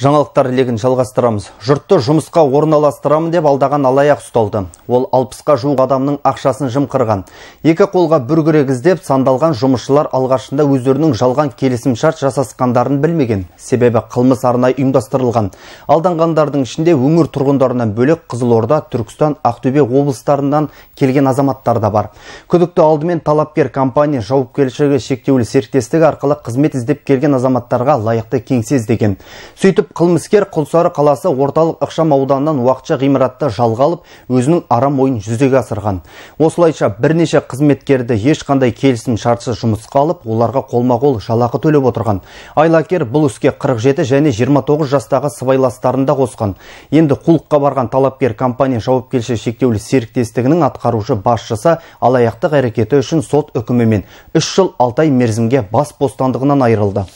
Жаңалықтар легін жалғастырамыз. Жұртты жұмысқа орналастырамын деп алдаған алаяқ ұсталды. Ол алпысқа қа жуық адамның ақшасын жымқырған. Екі қолға бүргірек іздеп сандалған жұмысшылар алғашында өздерінің жалған келісімшарт жасасқандарын білмеген. Себебі қылмыс арнай ұйымдастырылған. Алданғандардың ішінде өңір тұрғындарынан бөлек Қызылорда, Түркістан, Ақтөбе облыстарынан келген азаматтар да бар. Күдікті алдымен талапкер компания жауапкершілігі шектеулі серіктестігі арқылы қызмет іздеп келген азаматтарға лайықты кеңсе іздеген. Сөйтіп қылмыскер құлсары қаласы орталық ықшам ауданынан уақытша ғимаратта жалға алып өзінің арам ойын жүзеге асырған осылайша бірнеше қызметкерді ешқандай келісім шартсыз жұмысқа алып оларға қолма қол жалақы төлеп отырған айлакер бұл іске 47 және 29 жастағы сыбайластарын да қосқан енді құлыққа барған талапкер компания жауапкершілігі шектеулі серіктестігінің атқарушы басшысы алаяқтық әрекеті үшін сот үкімімен үш жыл алты ай мерзімге бас бостандығынан айырылды